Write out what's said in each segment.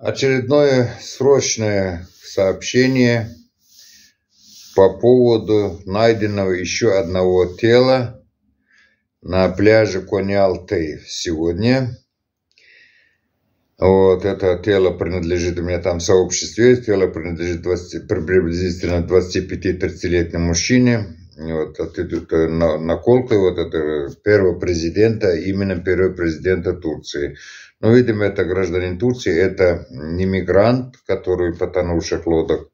Очередное срочное сообщение по поводу найденного еще одного тела на пляже Кониалты сегодня. Вот это тело принадлежит, у меня там в сообществе, тело принадлежит 20, приблизительно 25-30-летнему мужчине вот, от, а от, э, наколки вот этого э, первого президента, именно первого президента Турции. Но, ну, видимо, это гражданин Турции, это не мигрант, который потонувших лодок.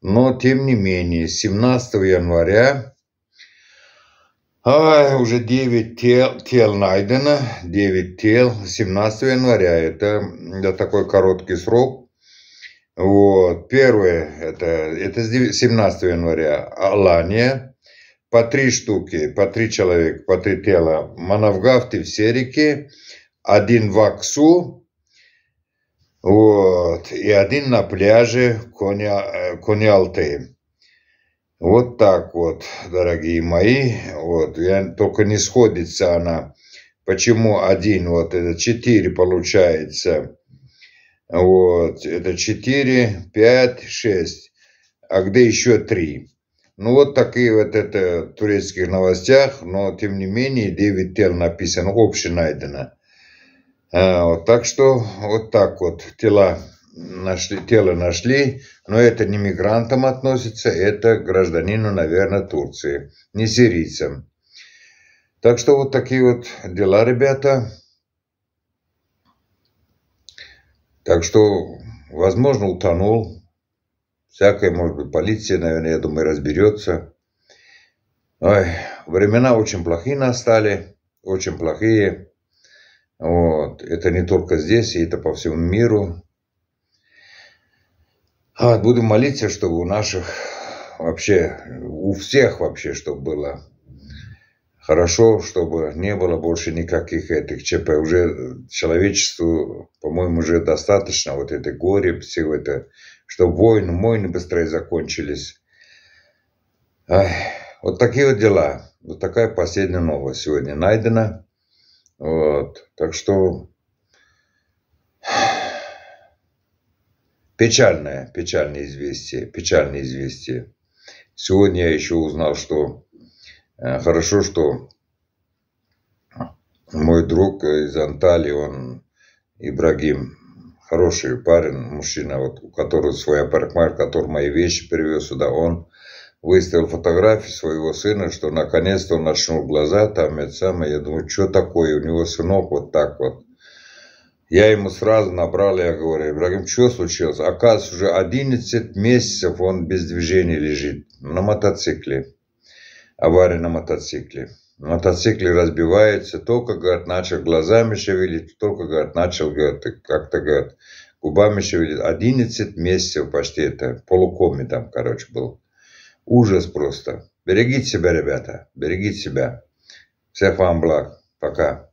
Но, тем не менее, 17 января а, уже 9 тел, тел найдено, 9 тел, 17 января, это, это такой короткий срок, вот. Первое, это, это 17 января, Алания по три штуки, по три человека, по три тела. Манавгавты в Серике, один в Аксу, вот, и один на пляже Коня, э, Кониалты. Вот так вот, дорогие мои, вот, я, только не сходится она, почему один, вот, это четыре получается, вот, это четыре, пять, шесть, а где еще три? Ну, вот такие вот это в турецких новостях, но тем не менее 9 тел написано, общенайдено. А, вот, так что вот так вот тела нашли, тело нашли, но это не мигрантам относится, это гражданину, наверное, Турции, не сирийцам. Так что вот такие вот дела, ребята. Так что, возможно, утонул, Всякое, может быть, полиция, наверное, я думаю, разберется. Ой, времена очень плохие настали, очень плохие. Вот. Это не только здесь, это по всему миру. А, буду молиться, чтобы у наших вообще, у всех вообще, чтобы было Хорошо, чтобы не было больше никаких этих ЧП. Уже человечеству, по-моему, уже достаточно вот этой горе, всего это, чтобы войны, войны быстрее закончились. Ах, вот такие вот дела. Вот такая последняя новость сегодня найдена. Вот. Так что печальное, печальное известие, печальное известие. Сегодня я еще узнал, что Э, хорошо, что мой друг из Анталии, он Ибрагим, хороший парень, мужчина, вот, у которого своя парикмарка, который мои вещи привез сюда, он выставил фотографии своего сына, что наконец-то он нашел глаза там, это самое, я думаю, что такое, у него сынок вот так вот. Я ему сразу набрал, я говорю, Ибрагим, что случилось? Оказывается, уже 11 месяцев он без движения лежит на мотоцикле авария на мотоцикле. Мотоцикл разбивается, только, говорит, начал глазами шевелить, только, говорит, начал, говорит, как-то, говорит, губами шевелить. 11 месяцев почти это, полукоми там, короче, был. Ужас просто. Берегите себя, ребята, берегите себя. Всех вам благ. Пока.